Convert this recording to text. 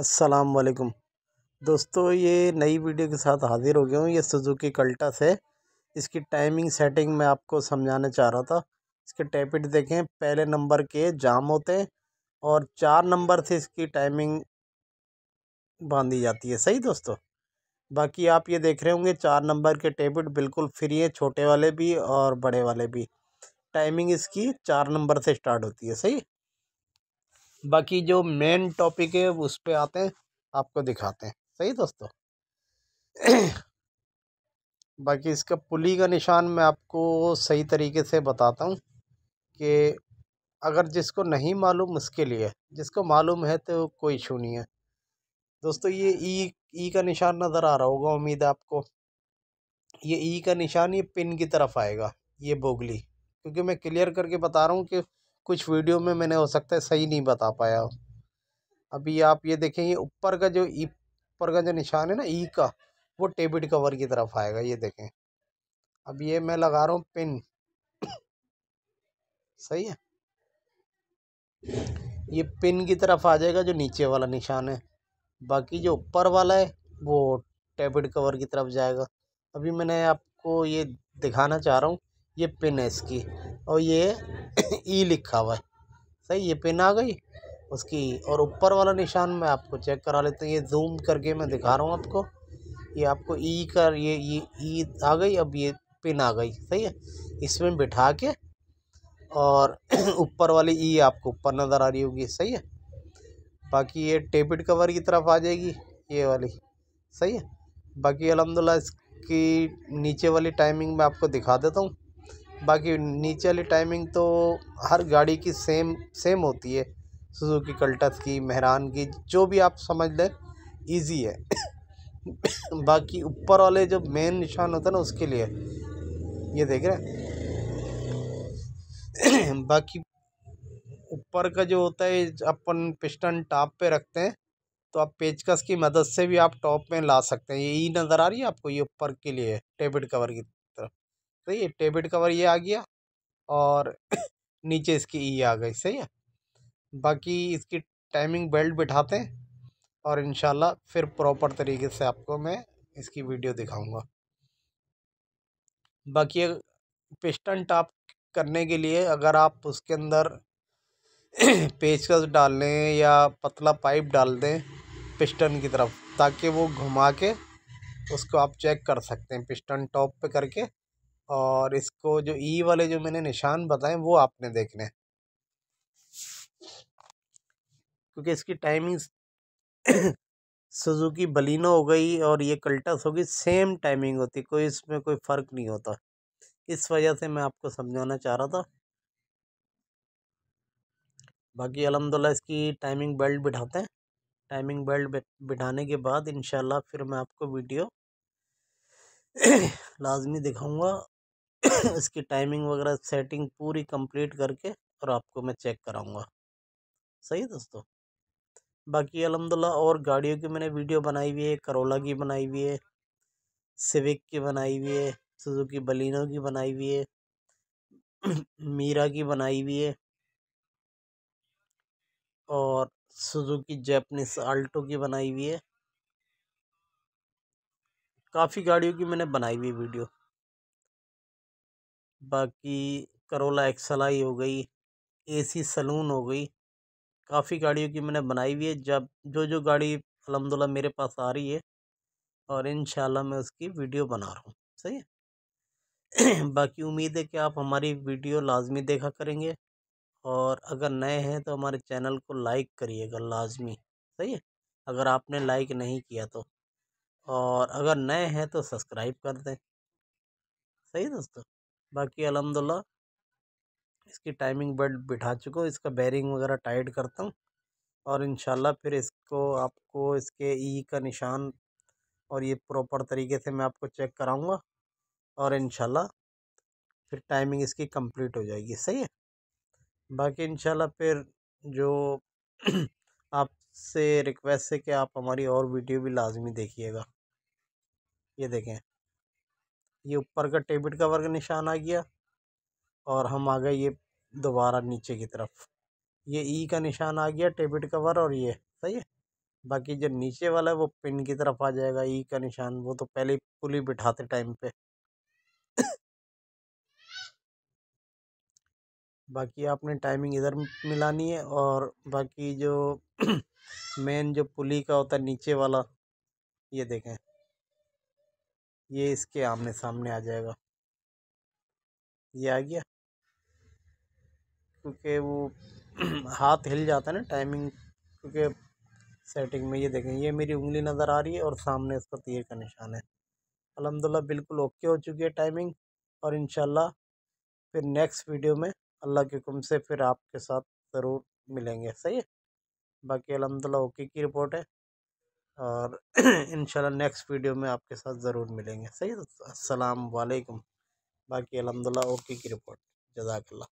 वालेकुम दोस्तों ये नई वीडियो के साथ हाज़िर हो गया हूँ ये सुजुकी कल्टस है इसकी टाइमिंग सेटिंग मैं आपको समझाना चाह रहा था इसके टैपिट देखें पहले नंबर के जाम होते हैं और चार नंबर से इसकी टाइमिंग बांधी जाती है सही दोस्तों बाकी आप ये देख रहे होंगे चार नंबर के टैपिट बिल्कुल फ्री है छोटे वाले भी और बड़े वाले भी टाइमिंग इसकी चार नंबर से स्टार्ट होती है सही बाकी जो मेन टॉपिक है उस पर आते हैं आपको दिखाते हैं सही दोस्तों बाकी इसका पुली का निशान मैं आपको सही तरीके से बताता हूँ कि अगर जिसको नहीं मालूम उसके लिए जिसको मालूम है तो कोई इशू नहीं है दोस्तों ये ई ई का निशान नज़र आ रहा होगा उम्मीद है आपको ये ई का निशान ये पिन की तरफ आएगा ये बोगली क्योंकि मैं क्लियर करके बता रहा हूँ कि कुछ वीडियो में मैंने हो सकता है सही नहीं बता पाया अभी आप ये देखें ये ऊपर का जो ई ऊपर का जो निशान है ना ई का वो टेबिट कवर की तरफ आएगा ये देखें अब ये मैं लगा रहा हूँ पिन सही है ये पिन की तरफ आ जाएगा जो नीचे वाला निशान है बाकी जो ऊपर वाला है वो टेबिट कवर की तरफ जाएगा अभी मैंने आपको ये दिखाना चाह रहा हूँ ये पिन है इसकी और ये ई लिखा हुआ है सही ये पिन आ गई उसकी और ऊपर वाला निशान मैं आपको चेक करा लेता हूँ ये जूम करके मैं दिखा रहा हूँ आपको ये आपको ई का ये ये ई आ गई अब ये पिन आ गई सही है इसमें बिठा के और ऊपर वाली ई आपको ऊपर नज़र आ रही होगी सही है बाकी ये टेबिट कवर की तरफ आ जाएगी ये वाली सही है बाकी अलहमदिल्ला इसकी नीचे वाली टाइमिंग मैं आपको दिखा देता हूँ बाकी नीचे वाली टाइमिंग तो हर गाड़ी की सेम सेम होती है सुजुकी कल्टस की महरान की जो भी आप समझ लें ईजी है बाकी ऊपर वाले जो मेन निशान होता है ना उसके लिए ये देख रहे हैं बाकी ऊपर का जो होता है अपन पिस्टन टॉप पे रखते हैं तो आप पेचकस की मदद से भी आप टॉप में ला सकते हैं ये e नज़र आ रही है आपको ये ऊपर के लिए टेबल कवर की सही है टेबिट कवर ये आ गया और नीचे इसकी ई आ गई सही है बाकी इसकी टाइमिंग बेल्ट बिठाते हैं और इन फिर प्रॉपर तरीके से आपको मैं इसकी वीडियो दिखाऊंगा बाकी पिस्टन टॉप करने के लिए अगर आप उसके अंदर पेचकस डाल लें या पतला पाइप डाल दें पिस्टन की तरफ ताकि वो घुमा के उसको आप चेक कर सकते हैं पिस्टन टॉप पे करके और इसको जो ई वाले जो मैंने निशान बताए वो आपने देखने क्योंकि इसकी टाइमिंग सुजुकी बलिनो हो गई और ये कल्टस होगी सेम टाइमिंग होती कोई इसमें कोई फ़र्क नहीं होता इस वजह से मैं आपको समझाना चाह रहा था बाकी अलहमदिल्ला इसकी टाइमिंग बेल्ट बिठाते हैं टाइमिंग बेल्ट बिठाने के बाद इन फिर मैं आपको वीडियो लाजमी दिखाऊंगा इसकी टाइमिंग वगैरह सेटिंग पूरी कंप्लीट करके और आपको मैं चेक कराऊंगा सही दोस्तों बाकी अलहमदिल्ला और गाड़ियों की मैंने वीडियो बनाई हुई है करोला की बनाई हुई है सिविक की बनाई हुई है सुजुकी बलिनो की बनाई हुई है मीरा की बनाई हुई है और सुजुकी जैपनीस आल्टो की बनाई हुई है काफ़ी गाड़ियों की मैंने बनाई हुई वीडियो बाकी करोला एक्सल हो गई एसी सलून हो गई काफ़ी गाड़ियों की मैंने बनाई हुई है जब जो जो गाड़ी अलहमदिल्ला मेरे पास आ रही है और इन मैं उसकी वीडियो बना रहा हूँ सही है बाकी उम्मीद है कि आप हमारी वीडियो लाजमी देखा करेंगे और अगर नए हैं तो हमारे चैनल को लाइक करिएगा लाजमी सही है अगर आपने लाइक नहीं किया तो और अगर नए हैं तो सब्सक्राइब कर दें सही दोस्तों बाकी अलहमदिल्ला इसकी टाइमिंग बेल्ट बिठा चुका हूँ इसका बैरिंग वगैरह टाइट करता हूँ और इन फिर इसको आपको इसके ई e का निशान और ये प्रॉपर तरीके से मैं आपको चेक कराऊँगा और इन फिर टाइमिंग इसकी कंप्लीट हो जाएगी सही है बाकी इन फिर जो आपसे रिक्वेस्ट है कि आप हमारी और वीडियो भी लाजमी देखिएगा ये देखें ये ऊपर का टेबिट कवर का निशान आ गया और हम आ गए ये दोबारा नीचे की तरफ ये ई e का निशान आ गया टेबिट कवर और ये सही है बाकी जो नीचे वाला है वो पिन की तरफ आ जाएगा ई e का निशान वो तो पहले पुली बिठाते टाइम पे बाकी आपने टाइमिंग इधर मिलानी है और बाकी जो मेन जो पुली e का होता है नीचे वाला ये देखें ये इसके आमने सामने आ जाएगा ये आ गया क्योंकि वो हाथ हिल जाता है ना टाइमिंग क्योंकि सेटिंग में ये देखें ये मेरी उंगली नज़र आ रही है और सामने उसका तीर का निशान है अलहमदिल्ला बिल्कुल ओके हो चुकी है टाइमिंग और इन फिर नेक्स्ट वीडियो में अल्लाह के हुक्म से फिर आपके साथ ज़रूर मिलेंगे सही है बाकी अलहमदिल्ला ओके की रिपोर्ट है और इंशाल्लाह नेक्स्ट वीडियो में आपके साथ ज़रूर मिलेंगे सही है तो, असलकम बाकी अलहमदिल्ला ओके की रिपोर्ट जजाकल्ला